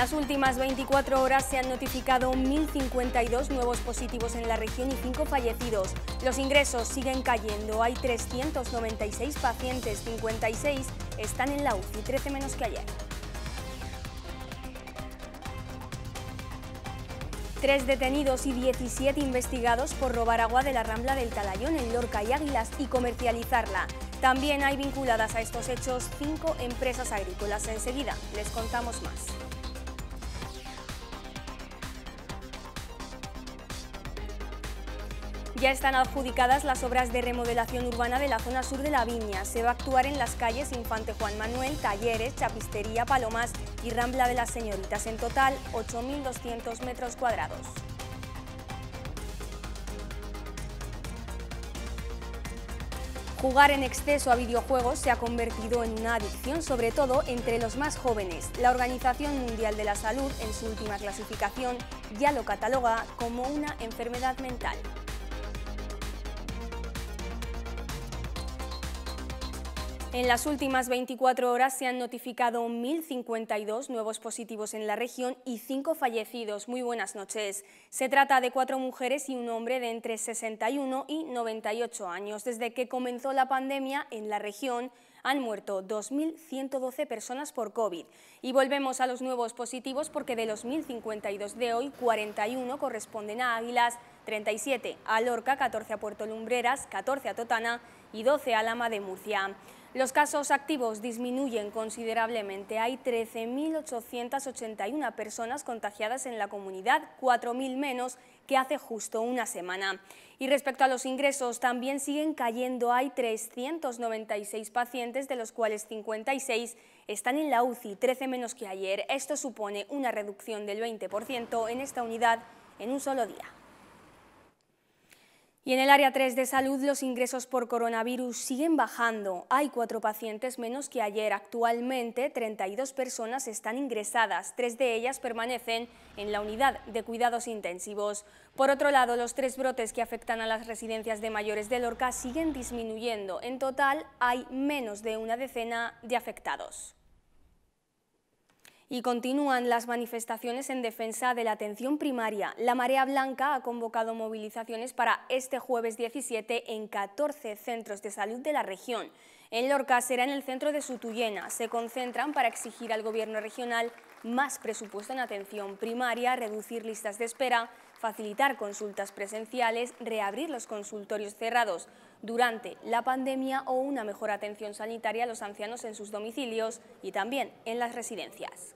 las últimas 24 horas se han notificado 1.052 nuevos positivos en la región y 5 fallecidos. Los ingresos siguen cayendo. Hay 396 pacientes, 56 están en la UCI, 13 menos que ayer. Tres detenidos y 17 investigados por robar agua de la Rambla del Talayón en Lorca y Águilas y comercializarla. También hay vinculadas a estos hechos cinco empresas agrícolas. Enseguida les contamos más. Ya están adjudicadas las obras de remodelación urbana de la zona sur de la Viña. Se va a actuar en las calles Infante Juan Manuel, Talleres, Chapistería, Palomas y Rambla de las Señoritas. En total, 8.200 metros cuadrados. Jugar en exceso a videojuegos se ha convertido en una adicción, sobre todo entre los más jóvenes. La Organización Mundial de la Salud, en su última clasificación, ya lo cataloga como una enfermedad mental. En las últimas 24 horas se han notificado 1.052 nuevos positivos en la región y 5 fallecidos. Muy buenas noches. Se trata de cuatro mujeres y un hombre de entre 61 y 98 años. Desde que comenzó la pandemia en la región han muerto 2.112 personas por COVID. Y volvemos a los nuevos positivos porque de los 1.052 de hoy, 41 corresponden a Águilas, 37 a Lorca, 14 a Puerto Lumbreras, 14 a Totana y 12 a Lama de Murcia. Los casos activos disminuyen considerablemente. Hay 13.881 personas contagiadas en la comunidad, 4.000 menos que hace justo una semana. Y respecto a los ingresos, también siguen cayendo. Hay 396 pacientes, de los cuales 56 están en la UCI, 13 menos que ayer. Esto supone una reducción del 20% en esta unidad en un solo día. Y en el área 3 de salud los ingresos por coronavirus siguen bajando. Hay cuatro pacientes menos que ayer. Actualmente 32 personas están ingresadas. Tres de ellas permanecen en la unidad de cuidados intensivos. Por otro lado, los tres brotes que afectan a las residencias de mayores de Lorca siguen disminuyendo. En total hay menos de una decena de afectados. Y continúan las manifestaciones en defensa de la atención primaria. La Marea Blanca ha convocado movilizaciones para este jueves 17 en 14 centros de salud de la región. En Lorca será en el centro de Sutuyena. Se concentran para exigir al gobierno regional más presupuesto en atención primaria, reducir listas de espera, facilitar consultas presenciales, reabrir los consultorios cerrados durante la pandemia o una mejor atención sanitaria a los ancianos en sus domicilios y también en las residencias.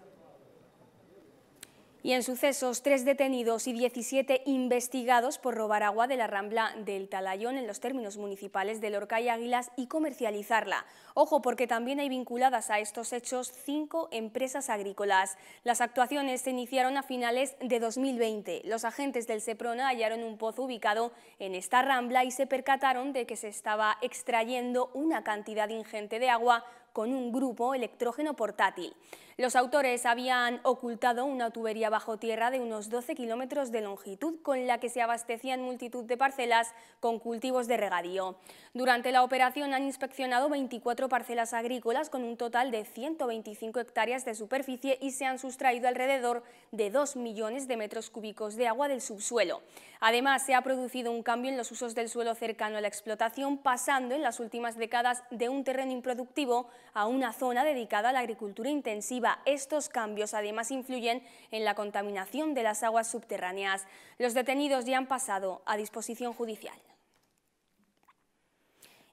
Y en sucesos, tres detenidos y 17 investigados por robar agua de la rambla del Talayón en los términos municipales de Lorca y Águilas y comercializarla. Ojo, porque también hay vinculadas a estos hechos cinco empresas agrícolas. Las actuaciones se iniciaron a finales de 2020. Los agentes del SEPRONA hallaron un pozo ubicado en esta rambla y se percataron de que se estaba extrayendo una cantidad ingente de agua con un grupo electrógeno portátil. Los autores habían ocultado una tubería bajo tierra de unos 12 kilómetros de longitud con la que se abastecían multitud de parcelas con cultivos de regadío. Durante la operación han inspeccionado 24 parcelas agrícolas con un total de 125 hectáreas de superficie y se han sustraído alrededor de 2 millones de metros cúbicos de agua del subsuelo. Además, se ha producido un cambio en los usos del suelo cercano a la explotación, pasando en las últimas décadas de un terreno improductivo a una zona dedicada a la agricultura intensiva. Estos cambios además influyen en la contaminación de las aguas subterráneas. Los detenidos ya han pasado a disposición judicial.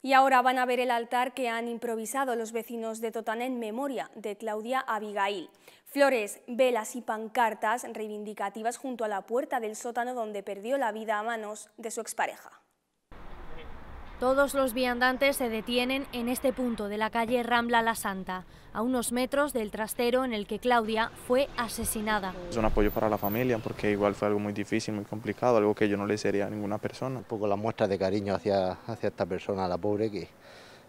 Y ahora van a ver el altar que han improvisado los vecinos de Totana en memoria de Claudia Abigail. Flores, velas y pancartas reivindicativas junto a la puerta del sótano donde perdió la vida a manos de su expareja. Todos los viandantes se detienen en este punto de la calle Rambla La Santa, a unos metros del trastero en el que Claudia fue asesinada. Es un apoyo para la familia porque igual fue algo muy difícil, muy complicado, algo que yo no le sería a ninguna persona. Un poco la muestra de cariño hacia, hacia esta persona, la pobre, que,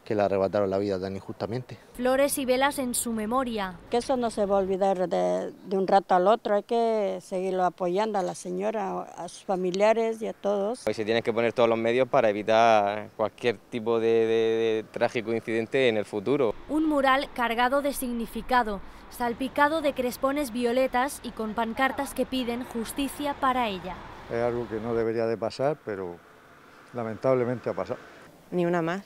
que le arrebataron la vida tan injustamente. Flores y velas en su memoria. Que eso no se va a olvidar de, un rato al otro, hay que seguirlo apoyando a la señora, a sus familiares y a todos. Hoy pues se tienen que poner todos los medios para evitar cualquier tipo de trágico incidente en el futuro. Un mural cargado de significado, salpicado de crespones violetas y con pancartas que piden justicia para ella. Es algo que no debería de pasar, pero lamentablemente ha pasado. Ni una más.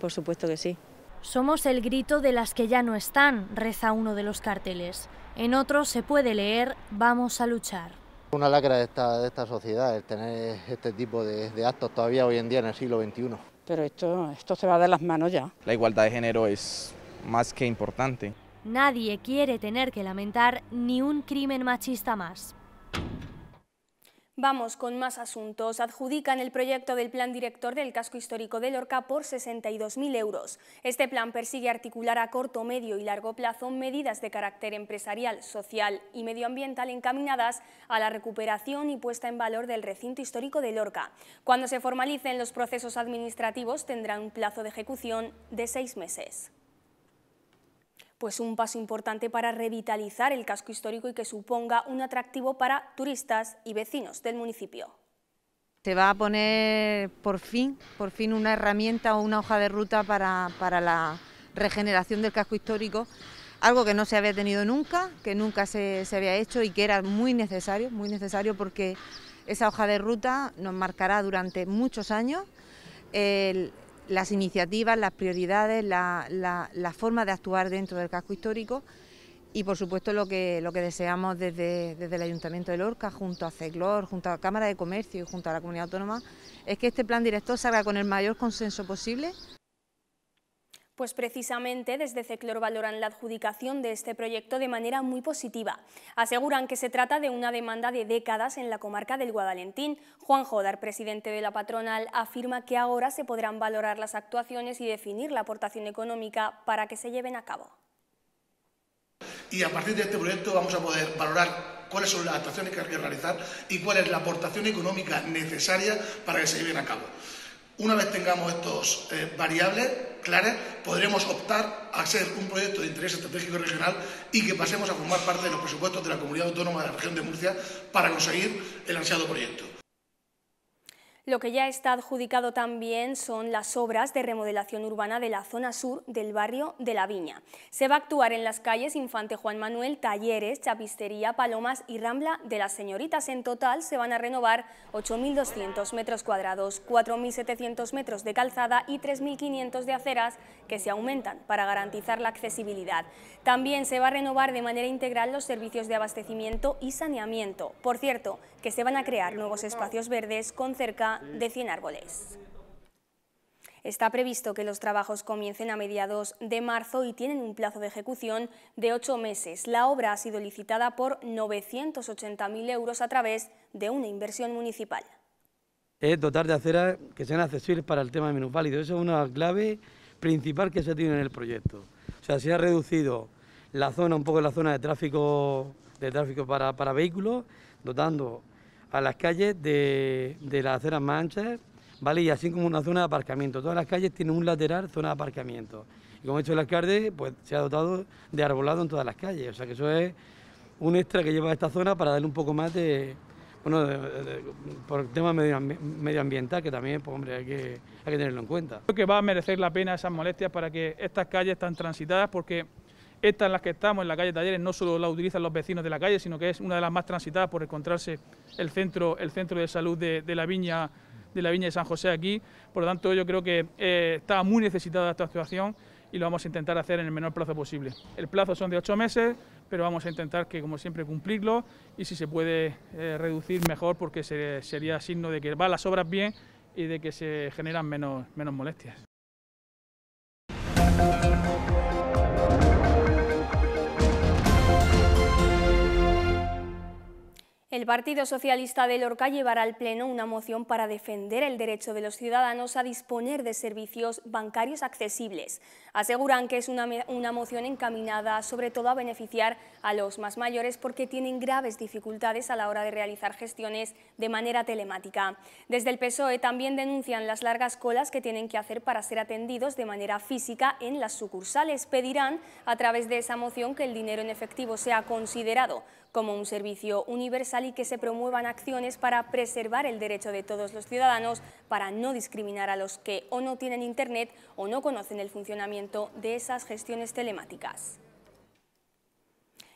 Por supuesto que sí. Somos el grito de las que ya no están, reza uno de los carteles. En otro se puede leer Vamos a luchar. Una lacra de esta, sociedad, el tener este tipo de, actos todavía hoy en día en el siglo XXI. Pero esto, esto se va de las manos ya. La igualdad de género es más que importante. Nadie quiere tener que lamentar ni un crimen machista más. Vamos con más asuntos. Adjudican el proyecto del Plan Director del Casco Histórico de Lorca por 62.000 euros. Este plan persigue articular a corto, medio y largo plazo medidas de carácter empresarial, social y medioambiental encaminadas a la recuperación y puesta en valor del recinto histórico de Lorca. Cuando se formalicen los procesos administrativos tendrán un plazo de ejecución de seis meses pues un paso importante para revitalizar el casco histórico y que suponga un atractivo para turistas y vecinos del municipio. Se va a poner por fin, por fin una herramienta o una hoja de ruta para, la regeneración del casco histórico, algo que no se había tenido nunca, que nunca se, había hecho y que era muy necesario, muy necesario porque esa hoja de ruta nos marcará durante muchos años el, las iniciativas, las prioridades, la, forma de actuar dentro del casco histórico y por supuesto lo que, lo que deseamos desde, desde el Ayuntamiento de Lorca, junto a CECLOR, junto a la Cámara de Comercio y junto a la Comunidad Autónoma, es que este plan director salga con el mayor consenso posible pues precisamente desde Ceclor valoran la adjudicación de este proyecto de manera muy positiva. Aseguran que se trata de una demanda de décadas en la comarca del Guadalentín. Juan Jodar, presidente de la patronal, afirma que ahora se podrán valorar las actuaciones y definir la aportación económica para que se lleven a cabo. Y a partir de este proyecto vamos a poder valorar cuáles son las actuaciones que hay que realizar y cuál es la aportación económica necesaria para que se lleven a cabo. Una vez tengamos estos eh, variables, clara, podremos optar a ser un proyecto de interés estratégico regional y que pasemos a formar parte de los presupuestos de la Comunidad Autónoma de la Región de Murcia para conseguir el ansiado proyecto. Lo que ya está adjudicado también son las obras de remodelación urbana de la zona sur del barrio de La Viña. Se va a actuar en las calles Infante Juan Manuel, Talleres, Chapistería, Palomas y Rambla de las Señoritas. En total se van a renovar 8.200 metros cuadrados, 4.700 metros de calzada y 3.500 de aceras que se aumentan para garantizar la accesibilidad. También se va a renovar de manera integral los servicios de abastecimiento y saneamiento. Por cierto, que se van a crear nuevos espacios verdes con cerca de 100 árboles. Está previsto que los trabajos comiencen a mediados de marzo y tienen un plazo de ejecución de ocho meses. La obra ha sido licitada por 980.000 euros a través de una inversión municipal. Es dotar de aceras que sean accesibles para el tema de minusválido. Esa es una clave principal que se tiene en el proyecto. O sea, se ha reducido la zona, un poco la zona de tráfico, de tráfico para, para vehículos, dotando a las calles de, de las aceras manchas, ¿vale? Y así como una zona de aparcamiento. Todas las calles tienen un lateral zona de aparcamiento. Y como he hecho el alcalde, pues se ha dotado de arbolado en todas las calles. O sea que eso es un extra que lleva esta zona para darle un poco más de. Bueno, por el tema medioambiental, que también, pues hombre, hay que, hay que tenerlo en cuenta. Creo que va a merecer la pena esas molestias para que estas calles están transitadas, porque esta en la que estamos, en la calle Talleres, no solo la utilizan los vecinos de la calle, sino que es una de las más transitadas por encontrarse el centro, el centro de salud de, la viña de la Viña de San José aquí. Por lo tanto, yo creo que eh, está muy necesitada esta actuación y lo vamos a intentar hacer en el menor plazo posible. El plazo son de ocho meses, pero vamos a intentar que, como siempre, cumplirlo y si se puede eh, reducir, mejor, porque sería signo de que van las obras bien y de que se generan menos molestias. El Partido Socialista de Lorca llevará al Pleno una moción para defender el derecho de los ciudadanos a disponer de servicios bancarios accesibles. Aseguran que es una, moción encaminada sobre todo a beneficiar a los más mayores porque tienen graves dificultades a la hora de realizar gestiones de manera telemática. Desde el PSOE también denuncian las largas colas que tienen que hacer para ser atendidos de manera física en las sucursales. Pedirán a través de esa moción que el dinero en efectivo sea considerado como un servicio universal y que se promuevan acciones para preservar el derecho de todos los ciudadanos para no discriminar a los que o no tienen Internet o no conocen el funcionamiento de esas gestiones telemáticas.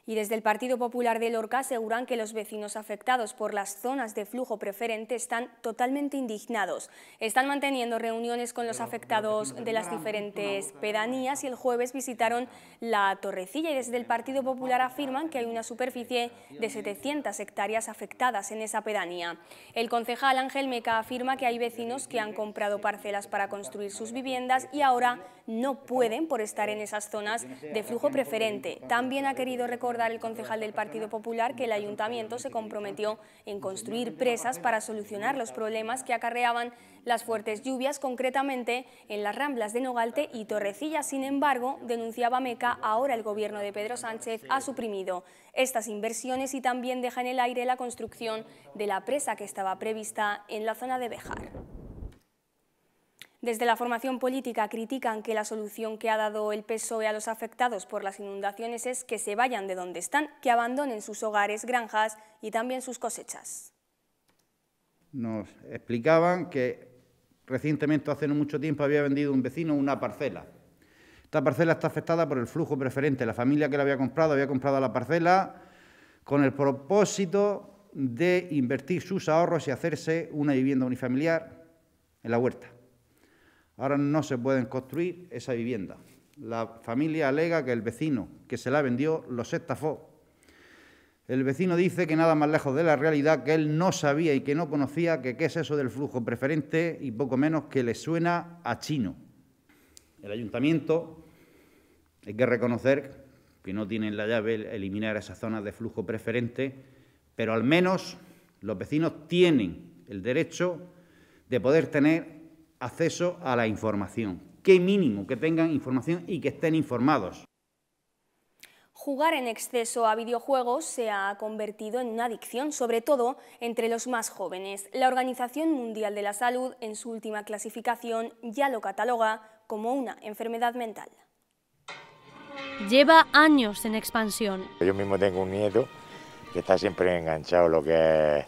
Y desde el Partido Popular de Lorca aseguran que los vecinos afectados por las zonas de flujo preferente están totalmente indignados. Están manteniendo reuniones con los afectados de las diferentes pedanías y el jueves visitaron la Torrecilla y desde el Partido Popular afirman que hay una superficie de 700 hectáreas afectadas en esa pedanía. El concejal Ángel Meca afirma que hay vecinos que han comprado parcelas para construir sus viviendas y ahora no pueden por estar en esas zonas de flujo preferente. También ha querido recordar recordar el concejal del Partido Popular que el ayuntamiento se comprometió en construir presas para solucionar los problemas que acarreaban las fuertes lluvias, concretamente en las Ramblas de Nogalte y Torrecilla. Sin embargo, denunciaba Meca, ahora el gobierno de Pedro Sánchez ha suprimido estas inversiones y también deja en el aire la construcción de la presa que estaba prevista en la zona de Bejar. Desde la formación política critican que la solución que ha dado el PSOE a los afectados por las inundaciones es que se vayan de donde están, que abandonen sus hogares, granjas y también sus cosechas. Nos explicaban que recientemente, hace no mucho tiempo, había vendido un vecino una parcela. Esta parcela está afectada por el flujo preferente. La familia que la había comprado había comprado la parcela con el propósito de invertir sus ahorros y hacerse una vivienda unifamiliar en la huerta. Ahora no se pueden construir esa vivienda. La familia alega que el vecino que se la vendió los estafó. El vecino dice que nada más lejos de la realidad, que él no sabía y que no conocía que qué es eso del flujo preferente y poco menos que le suena a chino. El ayuntamiento, hay que reconocer que no tienen la llave eliminar esas zonas de flujo preferente, pero al menos los vecinos tienen el derecho de poder tener acceso a la información. Qué mínimo que tengan información y que estén informados. Jugar en exceso a videojuegos se ha convertido en una adicción, sobre todo entre los más jóvenes. La Organización Mundial de la Salud, en su última clasificación, ya lo cataloga como una enfermedad mental. Lleva años en expansión. Yo mismo tengo un nieto que está siempre enganchado lo que es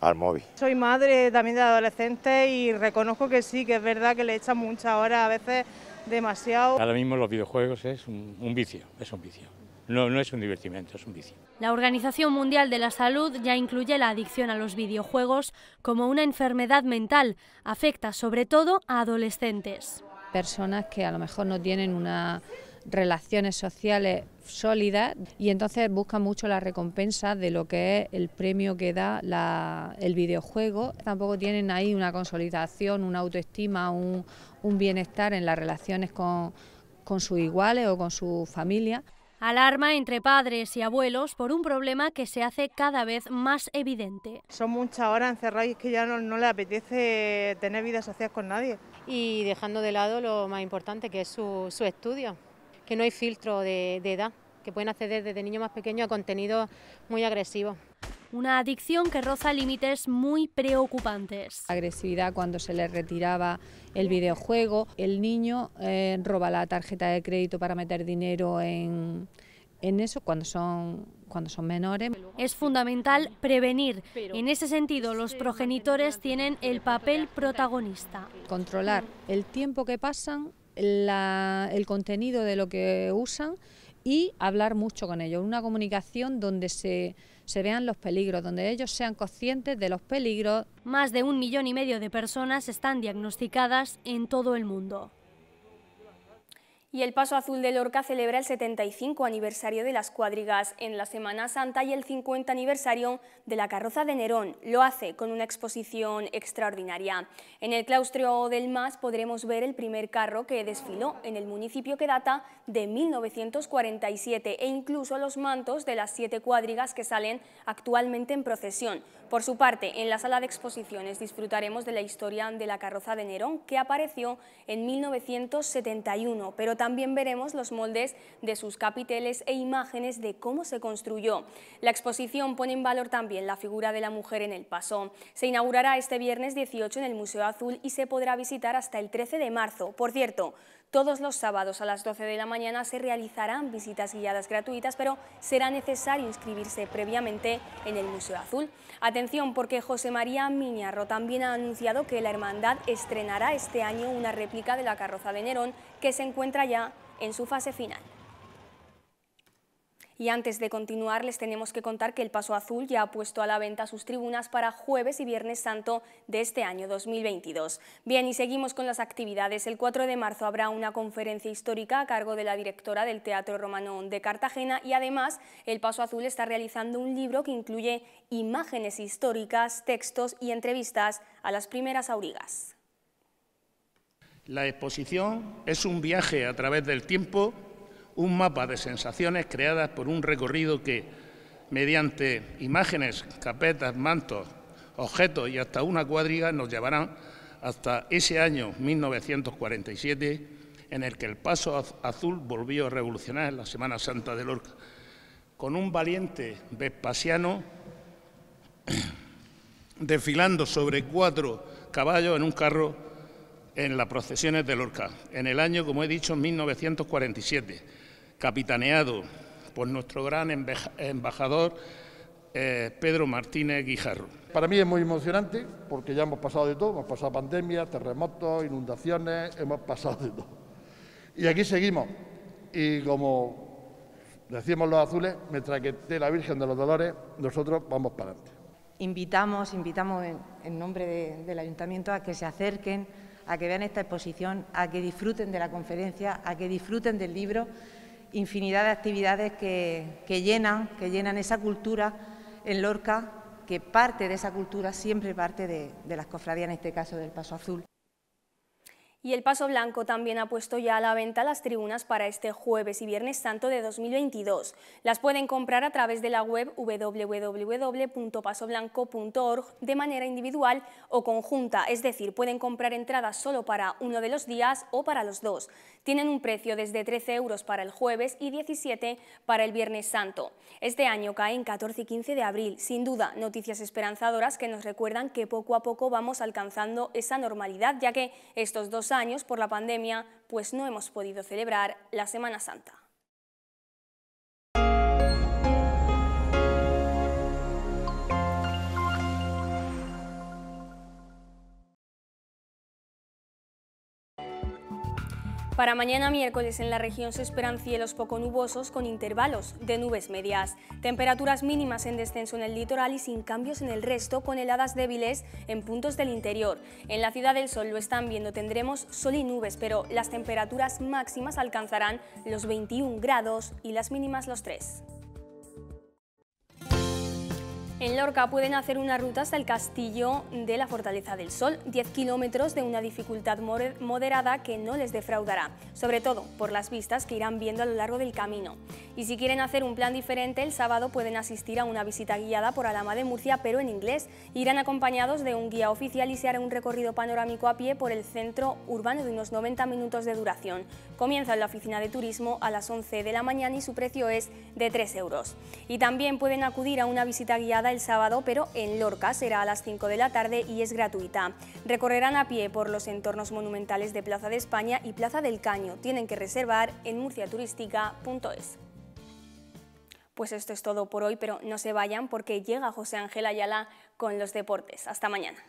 al móvil. Soy madre también de adolescentes y reconozco que sí, que es verdad que le echan muchas horas, a veces demasiado. Ahora mismo los videojuegos es un, vicio, es un vicio. No, no, es un divertimento, es un vicio. La Organización Mundial de la Salud ya incluye la adicción a los videojuegos como una enfermedad mental. Afecta sobre todo a adolescentes. Personas que a lo mejor no tienen una relaciones sociales sólidas y entonces busca mucho la recompensa de lo que es el premio que da el videojuego. Tampoco tienen ahí una consolidación, una autoestima, un, bienestar en las relaciones con, sus iguales o con su familia. Alarma entre padres y abuelos por un problema que se hace cada vez más evidente. Son muchas horas encerradas y que ya no, le apetece tener vida social con nadie. Y dejando de lado lo más importante que es su estudio que no hay filtro de, edad, que pueden acceder desde niño más pequeño a contenido muy agresivo Una adicción que roza límites muy preocupantes. Agresividad cuando se le retiraba el videojuego. El niño eh, roba la tarjeta de crédito para meter dinero en, eso cuando son, cuando son menores. Es fundamental prevenir. En ese sentido, los progenitores tienen el papel protagonista. Controlar el tiempo que pasan el contenido de lo que usan y hablar mucho con ellos, una comunicación donde se, se vean los peligros, donde ellos sean conscientes de los peligros. Más de un millón y medio de personas están diagnosticadas en todo el mundo y el Paso Azul de Lorca celebra el 75 aniversario de las cuadrigas en la Semana Santa y el 50 aniversario de la carroza de Nerón. Lo hace con una exposición extraordinaria. En el claustro del MAS podremos ver el primer carro que desfiló en el municipio que data de 1947 e incluso los mantos de las siete cuadrigas que salen actualmente en procesión. Por su parte, en la sala de exposiciones disfrutaremos de la historia de la carroza de Nerón que apareció en 1971, pero también también veremos los moldes de sus capiteles e imágenes de cómo se construyó. La exposición pone en valor también la figura de la mujer en el paso. Se inaugurará este viernes 18 en el Museo Azul y se podrá visitar hasta el 13 de marzo. Por cierto, todos los sábados a las 12 de la mañana se realizarán visitas guiadas gratuitas, pero será necesario inscribirse previamente en el Museo Azul. Atención, porque José María Miñarro también ha anunciado que la Hermandad estrenará este año una réplica de la carroza de Nerón que se encuentra ya en su fase final. Y antes de continuar, les tenemos que contar que el Paso Azul ya ha puesto a la venta sus tribunas para jueves y viernes santo de este año 2022. Bien, y seguimos con las actividades. El 4 de marzo habrá una conferencia histórica a cargo de la directora del Teatro Romano de Cartagena y además el Paso Azul está realizando un libro que incluye imágenes históricas, textos y entrevistas a las primeras aurigas. La exposición es un viaje a través del tiempo, un mapa de sensaciones creadas por un recorrido que, mediante imágenes, capetas, mantos, objetos y hasta una cuadriga, nos llevarán hasta ese año 1947 en el que el paso azul volvió a revolucionar la Semana Santa de Lorca, con un valiente Vespasiano desfilando sobre cuatro caballos en un carro en las procesiones de Lorca, en el año, como he dicho, 1947, capitaneado por nuestro gran embajador eh, Pedro Martínez Guijarro. Para mí es muy emocionante porque ya hemos pasado de todo, hemos pasado pandemia, terremotos, inundaciones, hemos pasado de todo. Y aquí seguimos. Y como decimos los azules, mientras que esté la Virgen de los Dolores, nosotros vamos para adelante. Invitamos, invitamos en, nombre del ayuntamiento a que se acerquen a que vean esta exposición, a que disfruten de la conferencia, a que disfruten del libro, infinidad de actividades que, llenan, que llenan esa cultura en Lorca, que parte de esa cultura siempre parte de, de las cofradías, en este caso del Paso Azul. Y el Paso Blanco también ha puesto ya a la venta las tribunas para este jueves y viernes santo de 2022. Las pueden comprar a través de la web www.pasoblanco.org de manera individual o conjunta, es decir, pueden comprar entradas solo para uno de los días o para los dos. Tienen un precio desde 13 euros para el jueves y 17 para el viernes santo. Este año cae en 14 y 15 de abril, sin duda, noticias esperanzadoras que nos recuerdan que poco a poco vamos alcanzando esa normalidad, ya que estos dos años años por la pandemia, pues no hemos podido celebrar la Semana Santa. Para mañana miércoles en la región se esperan cielos poco nubosos con intervalos de nubes medias, temperaturas mínimas en descenso en el litoral y sin cambios en el resto con heladas débiles en puntos del interior. En la Ciudad del Sol lo están viendo, tendremos sol y nubes, pero las temperaturas máximas alcanzarán los 21 grados y las mínimas los 3. En Lorca pueden hacer una ruta hasta el castillo de la Fortaleza del Sol, 10 kilómetros de una dificultad moderada que no les defraudará, sobre todo por las vistas que irán viendo a lo largo del camino. Y si quieren hacer un plan diferente, el sábado pueden asistir a una visita guiada por Alama de Murcia, pero en inglés. Irán acompañados de un guía oficial y se hará un recorrido panorámico a pie por el centro urbano de unos 90 minutos de duración. Comienza en la oficina de turismo a las 11 de la mañana y su precio es de 3 euros. Y también pueden acudir a una visita guiada el sábado, pero en Lorca será a las 5 de la tarde y es gratuita. Recorrerán a pie por los entornos monumentales de Plaza de España y Plaza del Caño. Tienen que reservar en murciaturística.es. Pues esto es todo por hoy, pero no se vayan porque llega José Ángel Ayala con los deportes. Hasta mañana.